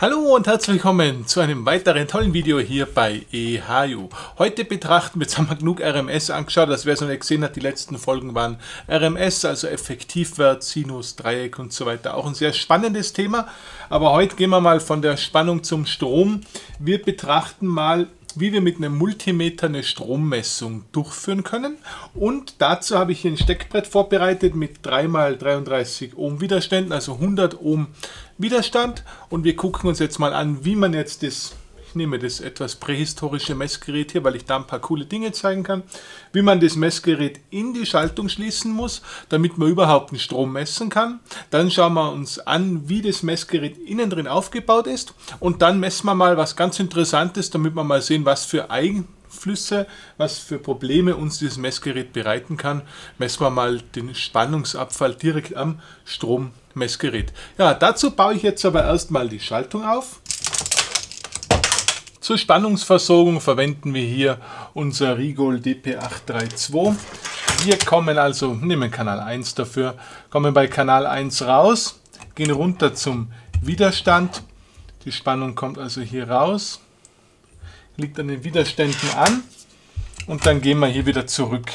Hallo und herzlich willkommen zu einem weiteren tollen Video hier bei eHU. Heute betrachten wir, jetzt haben wir genug RMS angeschaut, das wer es noch nicht gesehen hat, die letzten Folgen waren RMS, also Effektivwert, Sinus, Dreieck und so weiter. Auch ein sehr spannendes Thema, aber heute gehen wir mal von der Spannung zum Strom. Wir betrachten mal wie wir mit einem Multimeter eine Strommessung durchführen können. Und dazu habe ich hier ein Steckbrett vorbereitet mit 3x33 Ohm Widerständen, also 100 Ohm Widerstand. Und wir gucken uns jetzt mal an, wie man jetzt das ich nehme das etwas prähistorische Messgerät hier, weil ich da ein paar coole Dinge zeigen kann, wie man das Messgerät in die Schaltung schließen muss, damit man überhaupt den Strom messen kann. Dann schauen wir uns an, wie das Messgerät innen drin aufgebaut ist und dann messen wir mal was ganz Interessantes, damit wir mal sehen, was für Einflüsse, was für Probleme uns dieses Messgerät bereiten kann. Messen wir mal den Spannungsabfall direkt am Strom Messgerät. Ja, dazu baue ich jetzt aber erstmal die Schaltung auf. Zur Spannungsversorgung verwenden wir hier unser Rigol DP832. Wir kommen also, nehmen Kanal 1 dafür, kommen bei Kanal 1 raus, gehen runter zum Widerstand. Die Spannung kommt also hier raus, liegt an den Widerständen an und dann gehen wir hier wieder zurück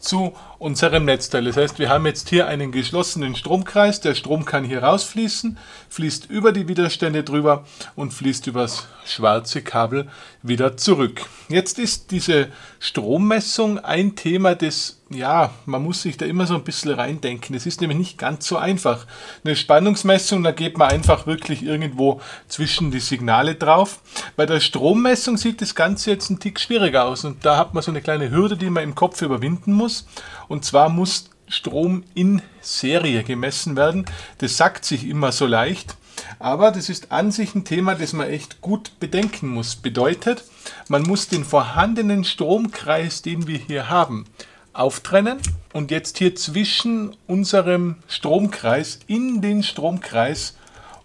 zu unserem Netzteil. Das heißt, wir haben jetzt hier einen geschlossenen Stromkreis. Der Strom kann hier rausfließen, fließt über die Widerstände drüber und fließt übers schwarze Kabel wieder zurück. Jetzt ist diese Strommessung ein Thema des ja, man muss sich da immer so ein bisschen reindenken. Es ist nämlich nicht ganz so einfach. Eine Spannungsmessung, da geht man einfach wirklich irgendwo zwischen die Signale drauf. Bei der Strommessung sieht das Ganze jetzt ein Tick schwieriger aus und da hat man so eine kleine Hürde, die man im Kopf überwinden muss. Und zwar muss Strom in Serie gemessen werden. Das sagt sich immer so leicht. Aber das ist an sich ein Thema, das man echt gut bedenken muss. Bedeutet, man muss den vorhandenen Stromkreis, den wir hier haben, auftrennen und jetzt hier zwischen unserem Stromkreis in den Stromkreis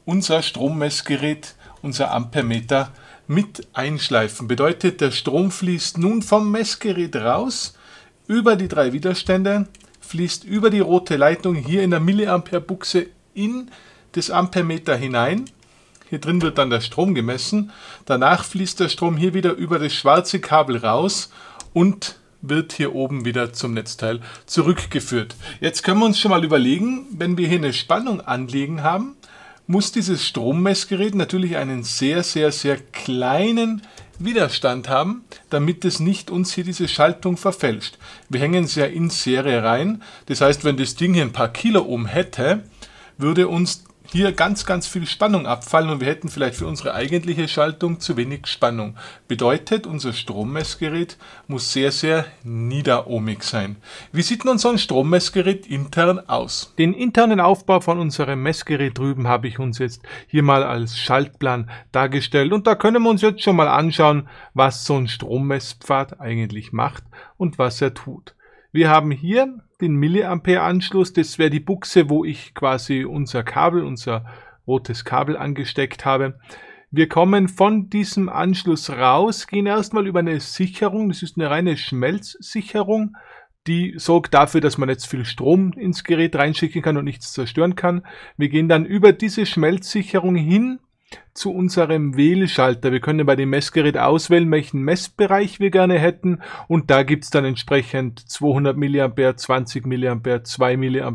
unser Strommessgerät, unser Ampermeter mit einschleifen. Bedeutet, der Strom fließt nun vom Messgerät raus über die drei Widerstände, fließt über die rote Leitung hier in der Milliampere-Buchse in das Ampermeter hinein. Hier drin wird dann der Strom gemessen. Danach fließt der Strom hier wieder über das schwarze Kabel raus und wird hier oben wieder zum Netzteil zurückgeführt. Jetzt können wir uns schon mal überlegen, wenn wir hier eine Spannung anlegen haben, muss dieses Strommessgerät natürlich einen sehr, sehr, sehr kleinen Widerstand haben, damit es nicht uns hier diese Schaltung verfälscht. Wir hängen es ja in Serie rein. Das heißt, wenn das Ding hier ein paar Kilo oben hätte, würde uns hier ganz, ganz viel Spannung abfallen und wir hätten vielleicht für unsere eigentliche Schaltung zu wenig Spannung. Bedeutet, unser Strommessgerät muss sehr, sehr niederohmig sein. Wie sieht nun so ein Strommessgerät intern aus? Den internen Aufbau von unserem Messgerät drüben habe ich uns jetzt hier mal als Schaltplan dargestellt und da können wir uns jetzt schon mal anschauen, was so ein Strommesspfad eigentlich macht und was er tut. Wir haben hier den Milliampere-Anschluss. Das wäre die Buchse, wo ich quasi unser Kabel, unser rotes Kabel angesteckt habe. Wir kommen von diesem Anschluss raus, gehen erstmal über eine Sicherung. Das ist eine reine Schmelzsicherung. Die sorgt dafür, dass man jetzt viel Strom ins Gerät reinschicken kann und nichts zerstören kann. Wir gehen dann über diese Schmelzsicherung hin zu unserem Wählschalter. Wir können bei dem Messgerät auswählen, welchen Messbereich wir gerne hätten und da gibt es dann entsprechend 200 mA, 20 mA, 2 mA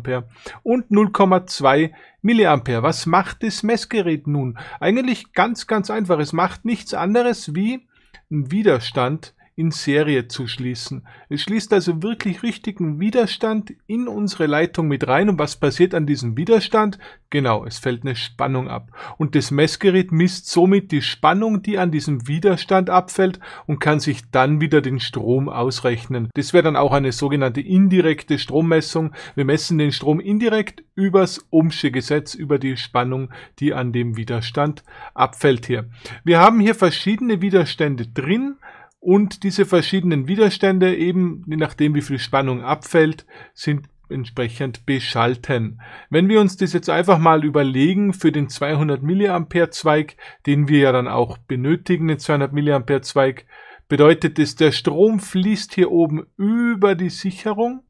und 0,2 mA. Was macht das Messgerät nun? Eigentlich ganz, ganz einfach. Es macht nichts anderes wie einen Widerstand in Serie zu schließen. Es schließt also wirklich richtigen Widerstand in unsere Leitung mit rein. Und was passiert an diesem Widerstand? Genau, es fällt eine Spannung ab. Und das Messgerät misst somit die Spannung, die an diesem Widerstand abfällt und kann sich dann wieder den Strom ausrechnen. Das wäre dann auch eine sogenannte indirekte Strommessung. Wir messen den Strom indirekt übers Ohmsche Gesetz, über die Spannung, die an dem Widerstand abfällt hier. Wir haben hier verschiedene Widerstände drin. Und diese verschiedenen Widerstände, eben je nachdem wie viel Spannung abfällt, sind entsprechend beschalten. Wenn wir uns das jetzt einfach mal überlegen für den 200 mA Zweig, den wir ja dann auch benötigen, den 200 mA Zweig, bedeutet es, der Strom fließt hier oben über die Sicherung,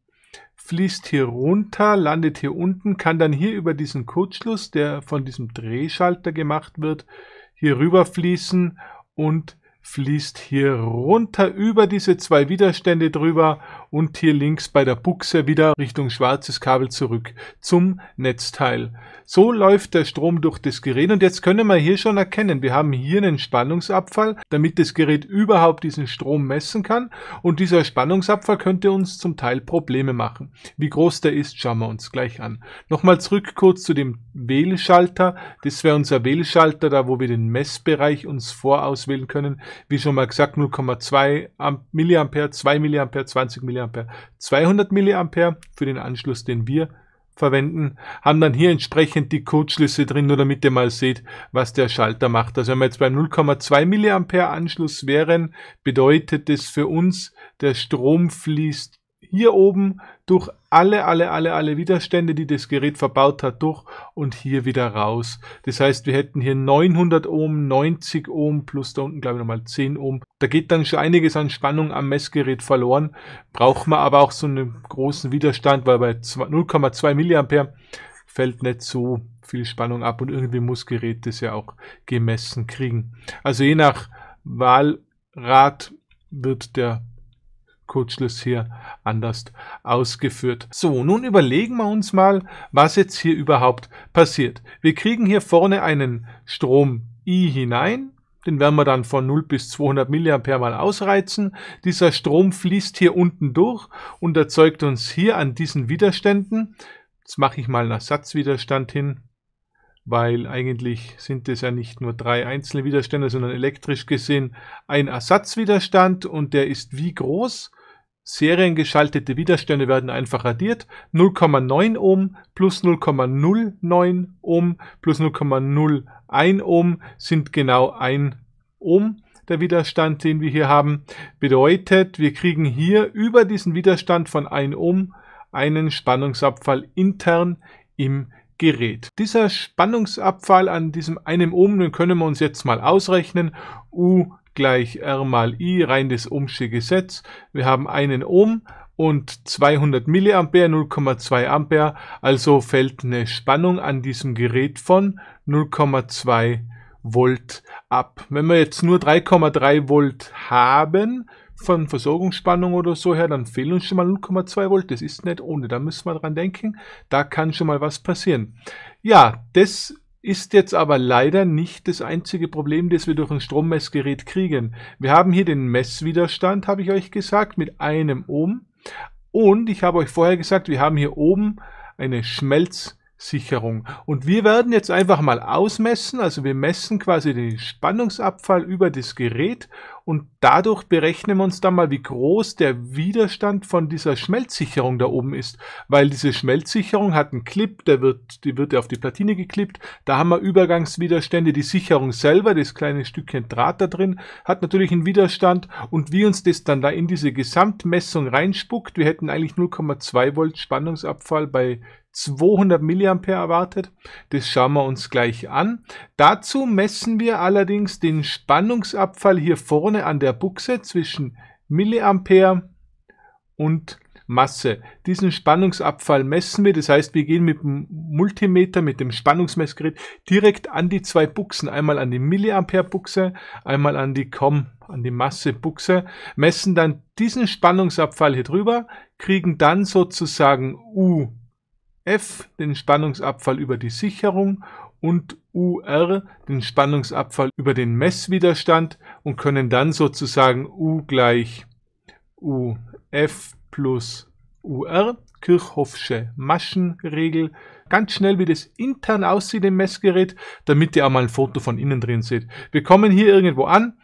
fließt hier runter, landet hier unten, kann dann hier über diesen Kurzschluss, der von diesem Drehschalter gemacht wird, hier rüber fließen und fließt hier runter über diese zwei Widerstände drüber und hier links bei der Buchse wieder Richtung schwarzes Kabel zurück zum Netzteil. So läuft der Strom durch das Gerät und jetzt können wir hier schon erkennen, wir haben hier einen Spannungsabfall, damit das Gerät überhaupt diesen Strom messen kann und dieser Spannungsabfall könnte uns zum Teil Probleme machen. Wie groß der ist, schauen wir uns gleich an. Nochmal zurück kurz zu dem Wählschalter, das wäre unser Wählschalter, da wo wir den Messbereich uns vorauswählen können, wie schon mal gesagt 0,2 mA, 2 mA, 20 mA mA. 200 Milliampere für den Anschluss, den wir verwenden, haben dann hier entsprechend die Codeschlüsse drin, nur damit ihr mal seht, was der Schalter macht. Also wenn wir jetzt beim 0,2 mA Anschluss wären, bedeutet das für uns, der Strom fließt hier oben durch alle, alle, alle, alle Widerstände, die das Gerät verbaut hat, durch und hier wieder raus. Das heißt, wir hätten hier 900 Ohm, 90 Ohm plus da unten, glaube ich, nochmal 10 Ohm. Da geht dann schon einiges an Spannung am Messgerät verloren. Braucht man aber auch so einen großen Widerstand, weil bei 0,2 mA fällt nicht so viel Spannung ab und irgendwie muss Gerät das ja auch gemessen kriegen. Also je nach Wahlrat wird der Kurzschluss hier anders ausgeführt. So, nun überlegen wir uns mal, was jetzt hier überhaupt passiert. Wir kriegen hier vorne einen Strom I hinein. Den werden wir dann von 0 bis 200 mA mal ausreizen. Dieser Strom fließt hier unten durch und erzeugt uns hier an diesen Widerständen. Jetzt mache ich mal einen Ersatzwiderstand hin weil eigentlich sind es ja nicht nur drei einzelne Widerstände, sondern elektrisch gesehen ein Ersatzwiderstand und der ist wie groß? Seriengeschaltete Widerstände werden einfach addiert. 0,9 Ohm plus 0,09 Ohm plus 0,01 Ohm sind genau 1 Ohm der Widerstand, den wir hier haben. Bedeutet, wir kriegen hier über diesen Widerstand von 1 Ohm einen Spannungsabfall intern im gerät. Dieser Spannungsabfall an diesem einem Ohm, den können wir uns jetzt mal ausrechnen. U gleich R mal I, rein das Ohmsche Gesetz. Wir haben einen Ohm und 200 Milliampere, 0,2 Ampere. Also fällt eine Spannung an diesem Gerät von 0,2 Volt ab. Wenn wir jetzt nur 3,3 Volt haben, von Versorgungsspannung oder so her, dann fehlen uns schon mal 0,2 Volt. Das ist nicht ohne. Da müssen wir dran denken. Da kann schon mal was passieren. Ja, das ist jetzt aber leider nicht das einzige Problem, das wir durch ein Strommessgerät kriegen. Wir haben hier den Messwiderstand, habe ich euch gesagt, mit einem Ohm. Und ich habe euch vorher gesagt, wir haben hier oben eine Schmelz- Sicherung. Und wir werden jetzt einfach mal ausmessen, also wir messen quasi den Spannungsabfall über das Gerät und dadurch berechnen wir uns dann mal, wie groß der Widerstand von dieser Schmelzsicherung da oben ist, weil diese Schmelzsicherung hat einen Clip, der wird, die wird auf die Platine geklippt, da haben wir Übergangswiderstände, die Sicherung selber, das kleine Stückchen Draht da drin, hat natürlich einen Widerstand und wie uns das dann da in diese Gesamtmessung reinspuckt, wir hätten eigentlich 0,2 Volt Spannungsabfall bei 200 mAh erwartet. Das schauen wir uns gleich an. Dazu messen wir allerdings den Spannungsabfall hier vorne an der Buchse zwischen Milliampere und Masse. Diesen Spannungsabfall messen wir, das heißt, wir gehen mit dem Multimeter, mit dem Spannungsmessgerät direkt an die zwei Buchsen, einmal an die Milliampere-Buchse, einmal an die COM, an die Masse-Buchse, messen dann diesen Spannungsabfall hier drüber, kriegen dann sozusagen U F den Spannungsabfall über die Sicherung und UR den Spannungsabfall über den Messwiderstand und können dann sozusagen U gleich UF plus UR, Kirchhoffsche Maschenregel, ganz schnell, wie das intern aussieht im Messgerät, damit ihr auch mal ein Foto von innen drin seht. Wir kommen hier irgendwo an,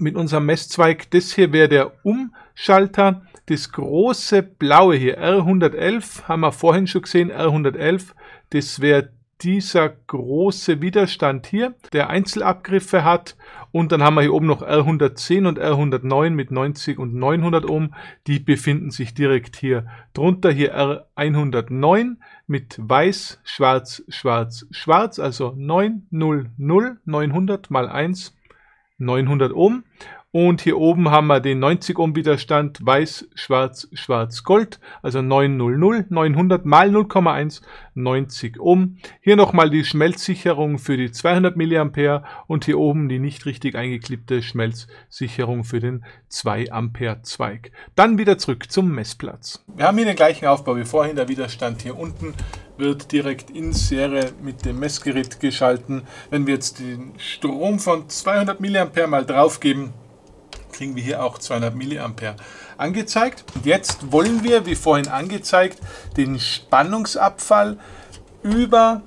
mit unserem Messzweig. Das hier wäre der Umschalter. Das große blaue hier, R111, haben wir vorhin schon gesehen, R111, das wäre dieser große Widerstand hier, der Einzelabgriffe hat. Und dann haben wir hier oben noch R110 und R109 mit 90 und 900 Ohm. Die befinden sich direkt hier drunter. Hier R109 mit weiß, schwarz, schwarz, schwarz, also 900, 900 mal 1 900 Ohm und hier oben haben wir den 90 Ohm Widerstand weiß, schwarz, schwarz, gold, also 900, 900 mal 0,1, 90 Ohm. Hier nochmal die Schmelzsicherung für die 200 mA und hier oben die nicht richtig eingeklippte Schmelzsicherung für den 2 Ampere Zweig. Dann wieder zurück zum Messplatz. Wir haben hier den gleichen Aufbau wie vorhin, der Widerstand hier unten wird direkt in Serie mit dem Messgerät geschalten. Wenn wir jetzt den Strom von 200 mA mal draufgeben, kriegen wir hier auch 200 Milliampere angezeigt. Und jetzt wollen wir, wie vorhin angezeigt, den Spannungsabfall über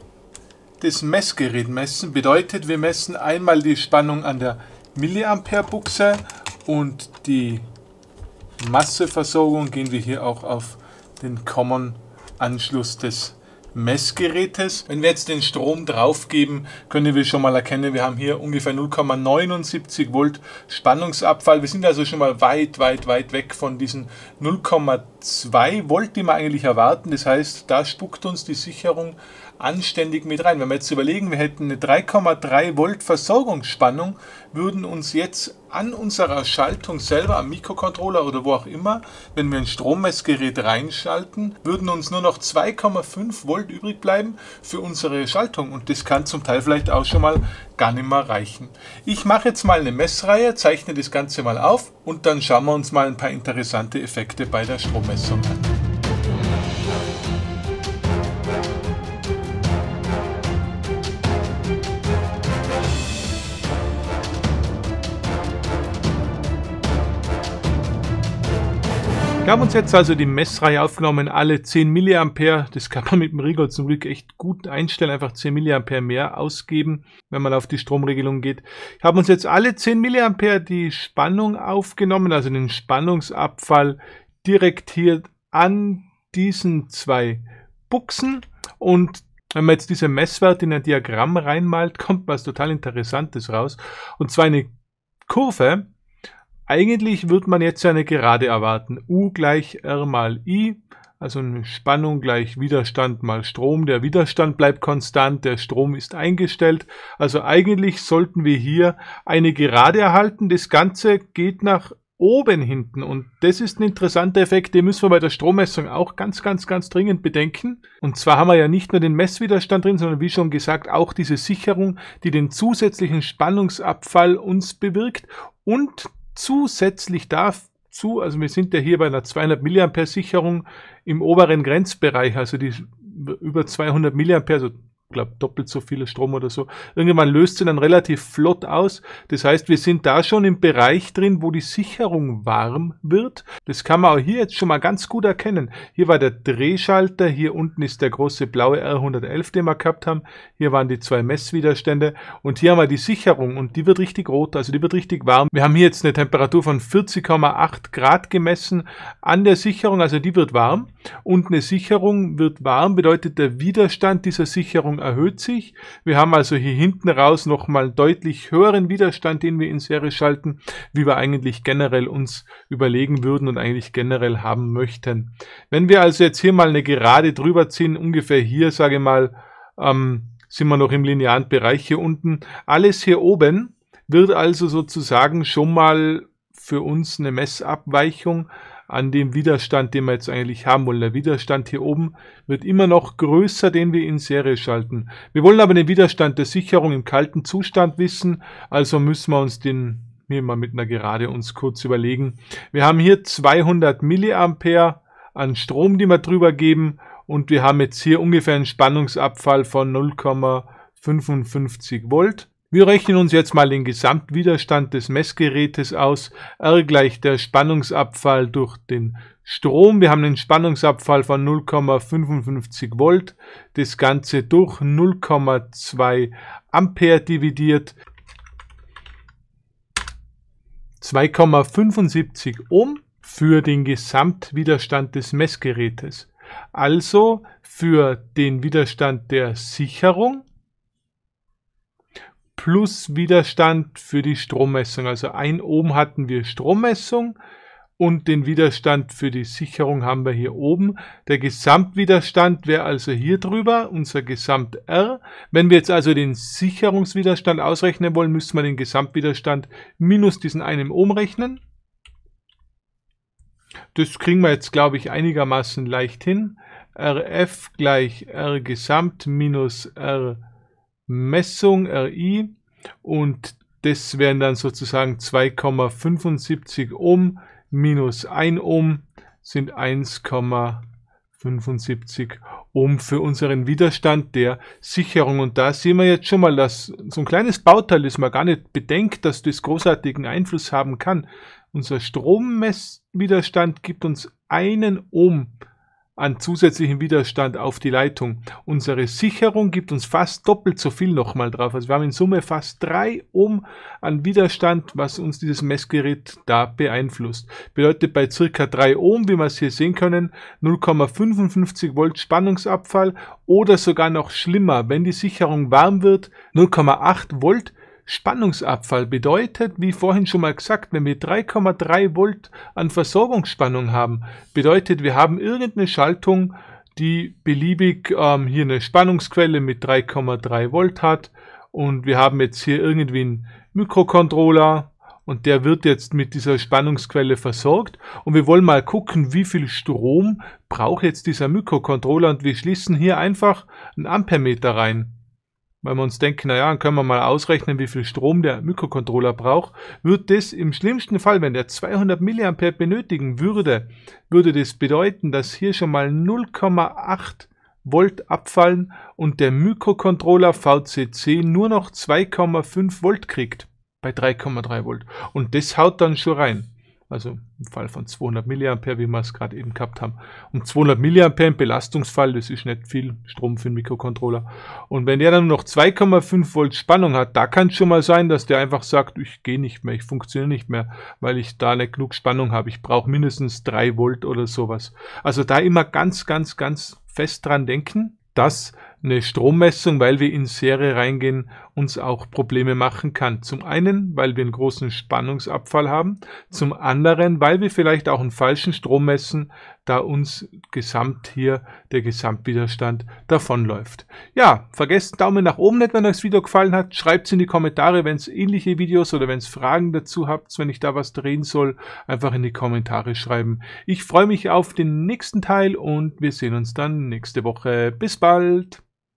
das Messgerät messen. Bedeutet, wir messen einmal die Spannung an der Milliampere-Buchse und die Masseversorgung gehen wir hier auch auf den Common-Anschluss des Messgerätes. Wenn wir jetzt den Strom draufgeben, können wir schon mal erkennen, wir haben hier ungefähr 0,79 Volt Spannungsabfall. Wir sind also schon mal weit, weit, weit weg von diesen 0,2 Volt, die wir eigentlich erwarten. Das heißt, da spuckt uns die Sicherung anständig mit rein. Wenn wir jetzt überlegen, wir hätten eine 3,3 Volt Versorgungsspannung, würden uns jetzt an unserer Schaltung selber am Mikrocontroller oder wo auch immer, wenn wir ein Strommessgerät reinschalten, würden uns nur noch 2,5 Volt übrig bleiben für unsere Schaltung und das kann zum Teil vielleicht auch schon mal gar nicht mehr reichen. Ich mache jetzt mal eine Messreihe, zeichne das Ganze mal auf und dann schauen wir uns mal ein paar interessante Effekte bei der Strommessung an. haben uns jetzt also die Messreihe aufgenommen, alle 10 mA. Das kann man mit dem Rigor zum Glück echt gut einstellen, einfach 10 mA mehr ausgeben, wenn man auf die Stromregelung geht. Wir haben uns jetzt alle 10 mA die Spannung aufgenommen, also den Spannungsabfall direkt hier an diesen zwei Buchsen und wenn man jetzt diese Messwerte in ein Diagramm reinmalt, kommt was total Interessantes raus. Und zwar eine Kurve, eigentlich würde man jetzt eine Gerade erwarten. U gleich R mal I, also eine Spannung gleich Widerstand mal Strom. Der Widerstand bleibt konstant, der Strom ist eingestellt. Also eigentlich sollten wir hier eine Gerade erhalten. Das Ganze geht nach oben hinten. Und das ist ein interessanter Effekt, den müssen wir bei der Strommessung auch ganz, ganz, ganz dringend bedenken. Und zwar haben wir ja nicht nur den Messwiderstand drin, sondern wie schon gesagt auch diese Sicherung, die den zusätzlichen Spannungsabfall uns bewirkt und zusätzlich dazu, also wir sind ja hier bei einer 200 mAh Sicherung im oberen Grenzbereich, also die über 200 mAh, also glaube, doppelt so viel Strom oder so. Irgendwann löst sie dann relativ flott aus. Das heißt, wir sind da schon im Bereich drin, wo die Sicherung warm wird. Das kann man auch hier jetzt schon mal ganz gut erkennen. Hier war der Drehschalter, hier unten ist der große blaue R111, den wir gehabt haben. Hier waren die zwei Messwiderstände und hier haben wir die Sicherung und die wird richtig rot, also die wird richtig warm. Wir haben hier jetzt eine Temperatur von 40,8 Grad gemessen an der Sicherung, also die wird warm und eine Sicherung wird warm, bedeutet der Widerstand dieser Sicherung erhöht sich. Wir haben also hier hinten raus nochmal deutlich höheren Widerstand, den wir in Serie schalten, wie wir eigentlich generell uns überlegen würden und eigentlich generell haben möchten. Wenn wir also jetzt hier mal eine Gerade drüber ziehen, ungefähr hier, sage ich mal, ähm, sind wir noch im linearen Bereich hier unten. Alles hier oben wird also sozusagen schon mal für uns eine Messabweichung an dem Widerstand, den wir jetzt eigentlich haben wollen. Der Widerstand hier oben wird immer noch größer, den wir in Serie schalten. Wir wollen aber den Widerstand der Sicherung im kalten Zustand wissen, also müssen wir uns den hier mal mit einer Gerade uns kurz überlegen. Wir haben hier 200 Milliampere an Strom, die wir drüber geben und wir haben jetzt hier ungefähr einen Spannungsabfall von 0,55 Volt. Wir rechnen uns jetzt mal den Gesamtwiderstand des Messgerätes aus. R gleich der Spannungsabfall durch den Strom. Wir haben einen Spannungsabfall von 0,55 Volt. Das Ganze durch 0,2 Ampere dividiert. 2,75 Ohm für den Gesamtwiderstand des Messgerätes. Also für den Widerstand der Sicherung plus Widerstand für die Strommessung. Also 1 oben hatten wir Strommessung und den Widerstand für die Sicherung haben wir hier oben. Der Gesamtwiderstand wäre also hier drüber, unser Gesamt R. Wenn wir jetzt also den Sicherungswiderstand ausrechnen wollen, müssen wir den Gesamtwiderstand minus diesen einen Ohm rechnen. Das kriegen wir jetzt, glaube ich, einigermaßen leicht hin. Rf gleich R Gesamt minus R Messung RI und das wären dann sozusagen 2,75 Ohm minus 1 Ohm sind 1,75 Ohm für unseren Widerstand der Sicherung. Und da sehen wir jetzt schon mal, dass so ein kleines Bauteil, das man gar nicht bedenkt, dass das großartigen Einfluss haben kann. Unser Strommesswiderstand gibt uns einen Ohm an zusätzlichen Widerstand auf die Leitung. Unsere Sicherung gibt uns fast doppelt so viel nochmal drauf. Also wir haben in Summe fast drei Ohm an Widerstand, was uns dieses Messgerät da beeinflusst. Bedeutet bei circa drei Ohm, wie wir es hier sehen können, 0,55 Volt Spannungsabfall oder sogar noch schlimmer, wenn die Sicherung warm wird, 0,8 Volt Spannungsabfall bedeutet, wie vorhin schon mal gesagt, wenn wir 3,3 Volt an Versorgungsspannung haben, bedeutet, wir haben irgendeine Schaltung, die beliebig ähm, hier eine Spannungsquelle mit 3,3 Volt hat und wir haben jetzt hier irgendwie einen Mikrocontroller und der wird jetzt mit dieser Spannungsquelle versorgt und wir wollen mal gucken, wie viel Strom braucht jetzt dieser Mikrocontroller und wir schließen hier einfach einen Ampermeter rein weil wir uns denken, naja, dann können wir mal ausrechnen, wie viel Strom der Mikrocontroller braucht, wird das im schlimmsten Fall, wenn der 200 mA benötigen würde, würde das bedeuten, dass hier schon mal 0,8 Volt abfallen und der Mikrocontroller VCC nur noch 2,5 Volt kriegt bei 3,3 Volt. Und das haut dann schon rein also im Fall von 200 mA, wie wir es gerade eben gehabt haben. Um 200 mA im Belastungsfall, das ist nicht viel Strom für einen Mikrocontroller. Und wenn der dann noch 2,5 Volt Spannung hat, da kann es schon mal sein, dass der einfach sagt, ich gehe nicht mehr, ich funktioniere nicht mehr, weil ich da nicht genug Spannung habe. Ich brauche mindestens 3 Volt oder sowas. Also da immer ganz, ganz, ganz fest dran denken, dass eine Strommessung, weil wir in Serie reingehen, uns auch Probleme machen kann. Zum einen, weil wir einen großen Spannungsabfall haben, zum anderen, weil wir vielleicht auch einen falschen Strom messen, da uns gesamt hier der Gesamtwiderstand davonläuft. Ja, vergesst Daumen nach oben nicht, wenn euch das Video gefallen hat. Schreibt es in die Kommentare, wenn es ähnliche Videos oder wenn es Fragen dazu habt, wenn ich da was drehen soll, einfach in die Kommentare schreiben. Ich freue mich auf den nächsten Teil und wir sehen uns dann nächste Woche. Bis bald!